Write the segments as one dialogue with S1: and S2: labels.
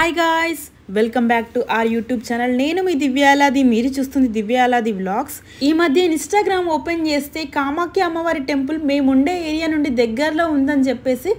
S1: hi guys welcome back to our YouTube channel నేను మీ దివ్యాలాది మీరు చూస్తుంది దివ్యాలాది వ్లాగ్స్ ఈ మధ్య ఇన్స్టాగ్రామ్ ఓపెన్ చేస్తే కామాఖ్య అమ్మవారి టెంపుల్ మేము ఉండే ఏరియా నుండి దగ్గరలో ఉందని చెప్పేసి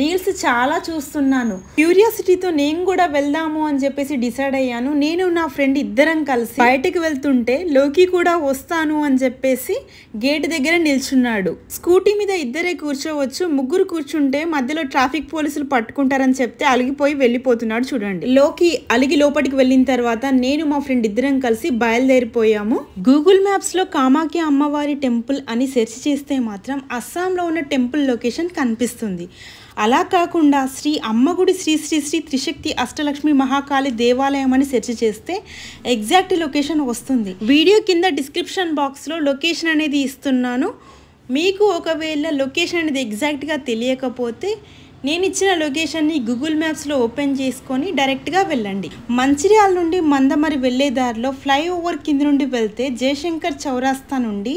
S1: రీల్స్ చాలా చూస్తున్నాను క్యూరియాసిటీతో నేను కూడా వెళ్దాము అని చెప్పేసి డిసైడ్ అయ్యాను నేను నా ఫ్రెండ్ ఇద్దరం కలిసి బయటకు వెళ్తుంటే లోకి కూడా వస్తాను అని చెప్పేసి గేట్ దగ్గర నిల్చున్నాడు స్కూటీ మీద ఇద్దరే కూర్చోవచ్చు ముగ్గురు కూర్చుంటే మధ్యలో ట్రాఫిక్ పోలీసులు పట్టుకుంటారని చెప్తే అలిగిపోయి వెళ్ళిపోతున్నాడు చూడండి లోకి అలిగి లోపలికి వెళ్ళిన తర్వాత నేను మా ఫ్రెండ్ ఇద్దరం కలిసి బయలుదేరిపోయాము గూగుల్ మ్యాప్స్ లో కామాఖ్య అమ్మవారి టెంపుల్ అని సెర్చ్ చేస్తే మాత్రం అస్సాంలో ఉన్న టెంపుల్ లొకేషన్ కనిపిస్తుంది అలా కాకుండా శ్రీ అమ్మగుడి శ్రీ శ్రీ శ్రీ త్రిశక్తి అష్టలక్ష్మి మహాకాళి దేవాలయం అని సెర్చ్ చేస్తే ఎగ్జాక్ట్ లొకేషన్ వస్తుంది వీడియో కింద డిస్క్రిప్షన్ బాక్స్లో లొకేషన్ అనేది ఇస్తున్నాను మీకు ఒకవేళ లొకేషన్ అనేది ఎగ్జాక్ట్గా తెలియకపోతే నేను ఇచ్చిన లొకేషన్ని గూగుల్ మ్యాప్స్లో ఓపెన్ చేసుకొని డైరెక్ట్గా వెళ్ళండి మంచిర్యాల నుండి మందమరి వెళ్ళే దారిలో ఫ్లైఓవర్ కింద నుండి వెళ్తే జయశంకర్ చౌరాస్తా నుండి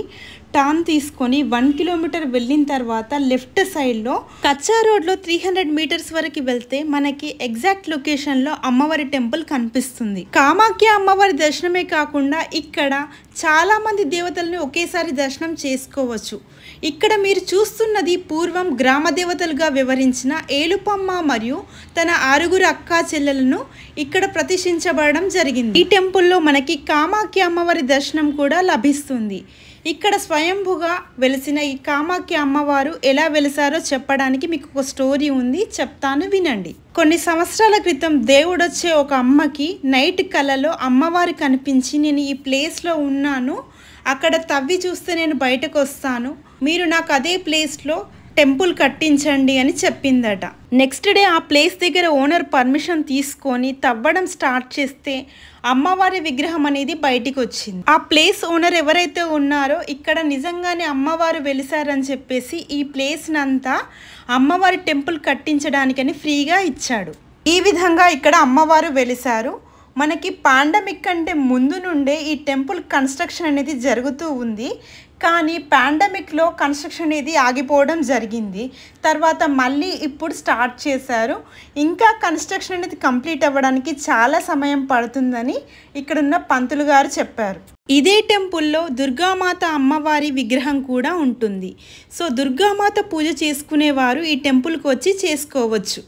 S1: టర్న్ తీసుకొని వన్ కిలోమీటర్ వెళ్ళిన తర్వాత లెఫ్ట్ సైడ్లో కచ్చా రోడ్లో త్రీ హండ్రెడ్ మీటర్స్ వరకు వెళ్తే మనకి ఎగ్జాక్ట్ లొకేషన్లో అమ్మవారి టెంపుల్ కనిపిస్తుంది కామాఖ్య అమ్మవారి దర్శనమే కాకుండా ఇక్కడ చాలామంది దేవతలను ఒకేసారి దర్శనం చేసుకోవచ్చు ఇక్కడ మీరు చూస్తున్నది పూర్వం గ్రామ దేవతలుగా వివరించిన ఏలుపమ్మ మరియు తన ఆరుగురు అక్కా చెల్లెలను ఇక్కడ ప్రతిష్ఠించబడడం జరిగింది ఈ టెంపుల్లో మనకి కామాఖ్య అమ్మవారి దర్శనం కూడా లభిస్తుంది ఇక్కడ స్వయంభుగా వెలిసిన ఈ కామాఖ్య అమ్మవారు ఎలా వెలిసారో చెప్పడానికి మీకు ఒక స్టోరీ ఉంది చెప్తాను వినండి కొన్ని సంవత్సరాల క్రితం దేవుడొచ్చే ఒక అమ్మకి నైట్ కలలో అమ్మవారు కనిపించి నేను ఈ ప్లేస్లో ఉన్నాను అక్కడ తవ్వి చూస్తే నేను బయటకు వస్తాను మీరు నాకు అదే ప్లేస్లో టెంపుల్ కట్టించండి అని చెప్పిందట నెక్స్ట్ డే ఆ ప్లేస్ దగ్గర ఓనర్ పర్మిషన్ తీసుకొని తవ్వడం స్టార్ట్ చేస్తే అమ్మవారి విగ్రహం అనేది బయటికి వచ్చింది ఆ ప్లేస్ ఓనర్ ఎవరైతే ఉన్నారో ఇక్కడ నిజంగానే అమ్మవారు వెలిసారని చెప్పేసి ఈ నంతా అమ్మవారి టెంపుల్ కట్టించడానికని ఫ్రీగా ఇచ్చాడు ఈ విధంగా ఇక్కడ అమ్మవారు వెలిసారు మనకి పాండమిక్ కంటే ముందు నుండే ఈ టెంపుల్ కన్స్ట్రక్షన్ అనేది జరుగుతూ ఉంది కానీ పాండమిక్లో కన్స్ట్రక్షన్ అనేది ఆగిపోవడం జరిగింది తర్వాత మళ్ళీ ఇప్పుడు స్టార్ట్ చేశారు ఇంకా కన్స్ట్రక్షన్ అనేది కంప్లీట్ అవ్వడానికి చాలా సమయం పడుతుందని ఇక్కడున్న పంతులు గారు చెప్పారు ఇదే టెంపుల్లో దుర్గామాత అమ్మవారి విగ్రహం కూడా ఉంటుంది సో దుర్గామాత పూజ చేసుకునేవారు ఈ టెంపుల్కి వచ్చి చేసుకోవచ్చు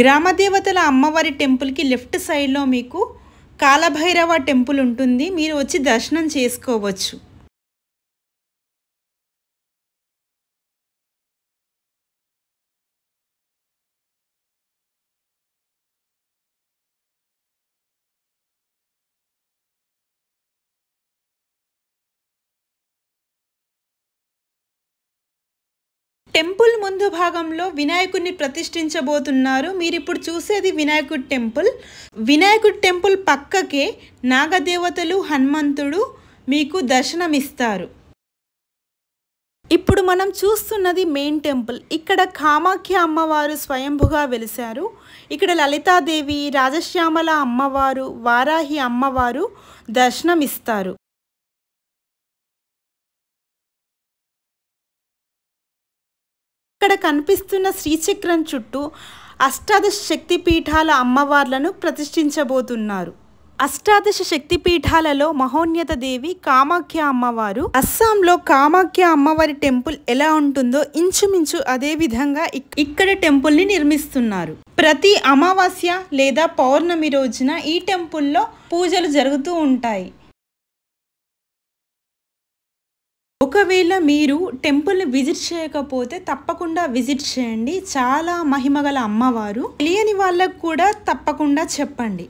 S1: గ్రామదేవతల అమ్మవారి టెంపుల్కి లెఫ్ట్ సైడ్లో మీకు కాలభైరవ టెంపుల్ ఉంటుంది మీరు వచ్చి దర్శనం చేసుకోవచ్చు టెంపుల్ ముందు భాగంలో వినాయకుడిని ప్రతిష్ఠించబోతున్నారు మీరు ఇప్పుడు చూసేది వినాయకుడి టెంపుల్ వినాయకుడి టెంపుల్ పక్కకే నాగదేవతలు హనుమంతుడు మీకు దర్శనమిస్తారు ఇప్పుడు మనం చూస్తున్నది మెయిన్ టెంపుల్ ఇక్కడ కామాఖ్య అమ్మవారు స్వయంభుగా వెలిశారు ఇక్కడ లలితాదేవి రాజశ్యామల అమ్మవారు వారాహి అమ్మవారు దర్శనమిస్తారు ఇక్కడ కనిపిస్తున్న శ్రీచక్రం చుట్టూ అష్టాదశ శక్తి పీఠాల అమ్మవార్లను ప్రతిష్ఠించబోతున్నారు అష్టాదశ శక్తి పీఠాలలో మహోన్నత దేవి కామాఖ్య అమ్మవారు అస్సాంలో కామాఖ్య అమ్మవారి టెంపుల్ ఎలా ఉంటుందో ఇంచుమించు అదే విధంగా ఇక్కడ టెంపుల్ని నిర్మిస్తున్నారు ప్రతి అమావాస్య లేదా పౌర్ణమి రోజున ఈ టెంపుల్లో పూజలు జరుగుతూ ఉంటాయి ఒకవేళ మీరు టెంపుల్ని విజిట్ చేయకపోతే తప్పకుండా విజిట్ చేయండి చాలా మహిమగల అమ్మవారు తెలియని వాళ్ళకు కూడా తప్పకుండా చెప్పండి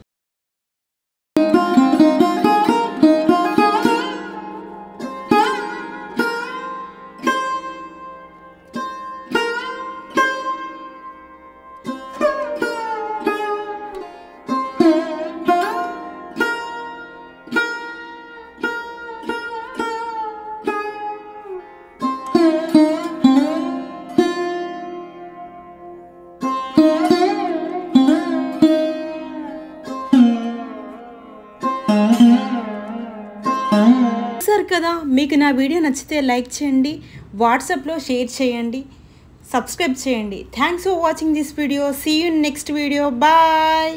S1: సార్ కదా మీకు నా వీడియో నచ్చితే లైక్ చేయండి వాట్సాప్లో షేర్ చేయండి సబ్స్క్రైబ్ చేయండి thanks for watching this video see you next video bye